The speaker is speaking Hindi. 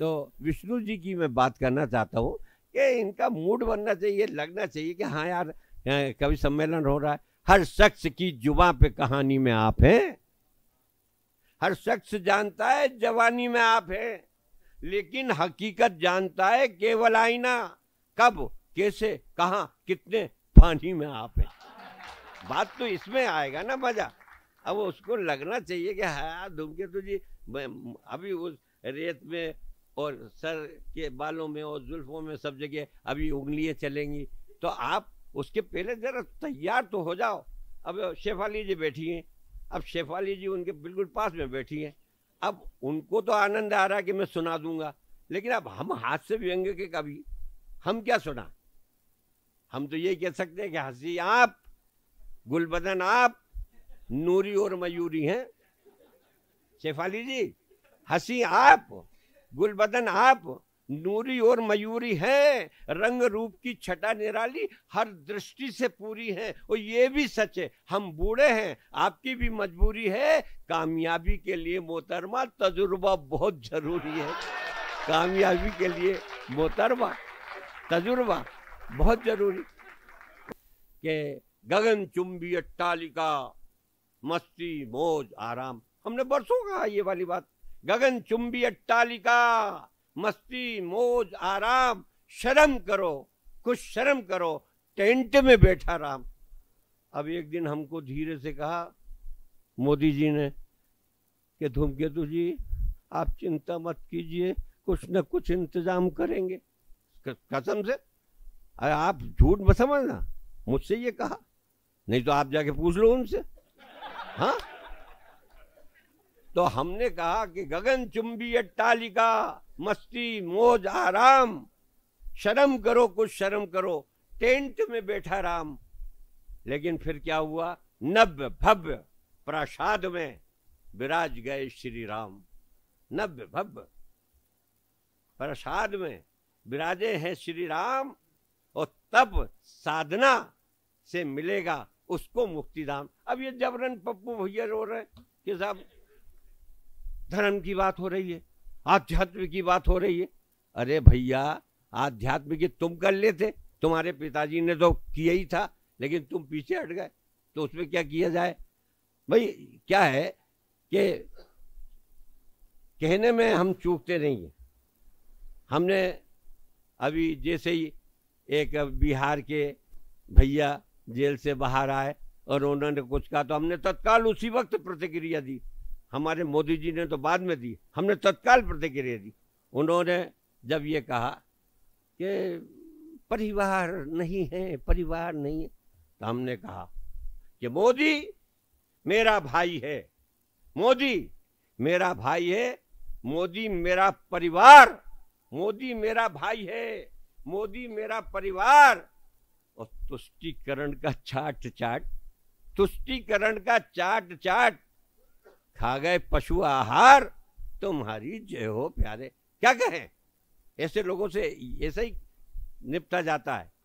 तो विष्णु जी की मैं बात करना चाहता हूँ कि इनका मूड बनना चाहिए लगना चाहिए कि हाँ यार कवि सम्मेलन हो रहा है हर शख्स की जुबा पे कहानी में आप हैं हर शख्स जानता है जवानी में आप हैं लेकिन हकीकत जानता है केवल आईना कब कैसे कहा कितने पानी में आप हैं बात तो इसमें आएगा ना मजा अब उसको लगना चाहिए कि हाँ धूमके तो जी अभी उस रेत में और सर के बालों में और जुल्फों में सब जगह अभी उंगलियाँ चलेंगी तो आप उसके पहले ज़रा तैयार तो हो जाओ अब शेफाली जी बैठी हैं अब शेफाली जी उनके बिल्कुल पास में बैठी हैं अब उनको तो आनंद आ रहा है कि मैं सुना दूंगा लेकिन अब हम हाथ से व्यंग्य के कभी हम क्या सुना हम तो ये कह सकते हैं कि हंसी आप गुलबदन आप नूरी और मयूरी हैं शेफाली जी हंसी आप गुलबदन आप नूरी और मयूरी हैं रंग रूप की छटा निराली हर दृष्टि से पूरी हैं और ये भी सच है हम बूढ़े हैं आपकी भी मजबूरी है कामयाबी के लिए मोहतरमा तजुर्बा बहुत जरूरी है कामयाबी के लिए मोहतरमा तजुर्बा बहुत जरूरी के गगन चुंबी अट्टालिका मस्ती मौज आराम हमने बरसों कहा ये वाली बात गगन चुंबी अट्टालिका मस्ती मोज आराम शर्म करो कुछ शर्म करो टेंट में बैठा राम अब एक दिन हमको धीरे से कहा मोदी जी ने कि धूमकेतु जी आप चिंता मत कीजिए कुछ न कुछ इंतजाम करेंगे कसम से अरे आप झूठ मत समझना मुझसे ये कहा नहीं तो आप जाके पूछ लो उनसे हाँ तो हमने कहा कि गगन चुंबी अट्टालिका मस्ती मोज आराम शर्म करो कुछ शर्म करो टेंट में बैठा राम लेकिन फिर क्या हुआ नव्य भव्य प्रसाद में विराज गए श्री राम नव्य भव्य प्रसाद में विराजे हैं श्री राम और तब साधना से मिलेगा उसको मुक्तिधाम अब ये जबरन पप्पू भैया रो रहे कि साहब धर्म की बात हो रही है आध्यात्म की बात हो रही है अरे भैया आध्यात्म की तुम कर लेते तुम्हारे पिताजी ने तो किया ही था लेकिन तुम पीछे हट गए तो उसमें क्या किया जाए भाई क्या है कि कहने में हम चूकते नहीं हैं हमने अभी जैसे ही एक बिहार के भैया जेल से बाहर आए और उन्होंने कुछ कहा तो हमने तत्काल उसी वक्त प्रतिक्रिया दी हमारे मोदी जी ने तो बाद में दी हमने तत्काल प्रतिक्रिया दी उन्होंने जब ये कहा कि परिवार नहीं है परिवार नहीं है तो हमने कहा कि मोदी मेरा भाई है मोदी मेरा भाई है मोदी मेरा परिवार मोदी मेरा भाई है मोदी मेरा परिवार और तुष्टिकरण का चाट चाट तुष्टिकरण का चाट चाट खा गए पशु आहार तुम्हारी जय हो प्यारे क्या कहें ऐसे लोगों से ऐसे ही निपटा जाता है